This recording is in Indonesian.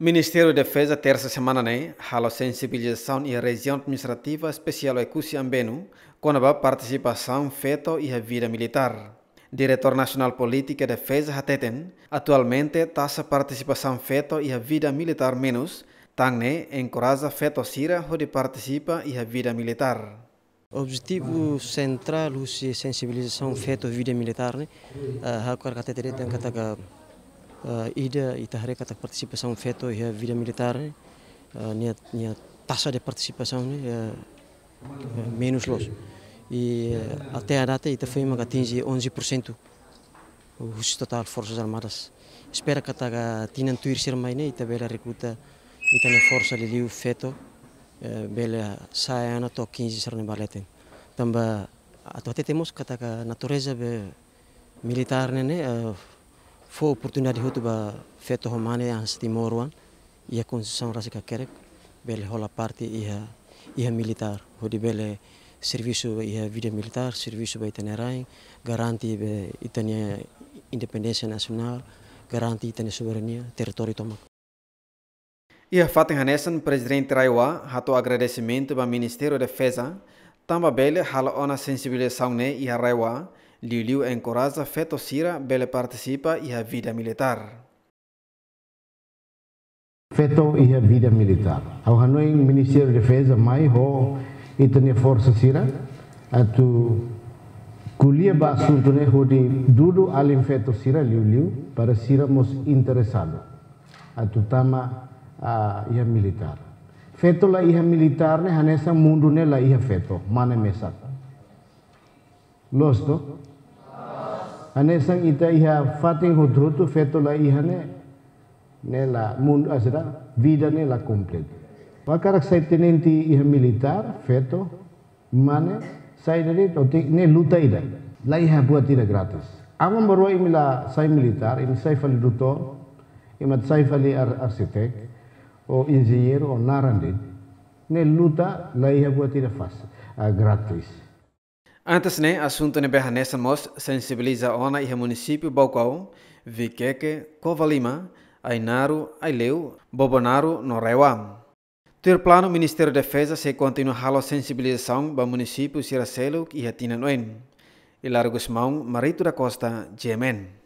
Ministério da Defesa, terça semana, né? Halo sensibilização e região administrativa especial é Cusi Ambenu, com a participação feto e a vida militar. Diretor Nacional Política e Defesa Hateten, atualmente taxa participação feto e a vida militar menos, tangne né? encoraja feto sira onde participa e a vida militar. O objetivo central é sensibilização feto e vida militar, né? Uh, Eh, ida ita hari kata participação veto ya vida militar minha eh, minha taxa de participação é ya, ya, menos los e até a data ita foi uma atinge 11% o total forças armadas espera que taga tinan tuir ser mai ne ita eh, bela recruta ita na força de liu feto bela saia na to 15 ser ne baleten tamba atotete mos kataka natureza be militar ne ne fo opportunidade hotu ba feto homane yang stimoruan ia e konstituição rasica kerek bele hola parte ia e ia e militar hodi bele serviço ia vida militar serviço ba itenerai garanti be itania independência nacional garanti itania soberania teritori tomak ia fatin hanesan presidente Raiwa hato agradecimento ba Ministério da Defesa tamba bele hala ona sensibilização ne ia Raiwa Liu-Liu encoraja Feto Sira bele participa ia a vida militar. Feto ia a vida militar. Ao Hanoi Ministério da de Defesa mai ho itene força Sira atu kulia ba assunto ne ho de dudu alim Feto Sira Liu-Liu para Sira mos interessado atu tama a ia militar. Feto la ia militar ne hanesa mundu ne la ia feto mane mesata. Los, ane sang ita iha fatin hudrutu fetula iha ne nela mun asra vida nela complet pakarak sai tenenti iha militar feto mane sai dari toti ne luta ida la iha buat ida gratis awan baru imila sai militar im sai fali dutor imat sai fali ar arsitek o insinyir o narandin ne luta la iha buat ida fas gratis Antes, né, assunto ne berra nessa mos sensibiliza ona e município Balcão, Viqueque, Covalima, Ainaro, Aileu, Bobonaro, Norewa. Ter plano Ministério da Defesa se continua a sensibilização para município Siracelo e Ratina Noen. E largos Simão, Marito da Costa, Gemen.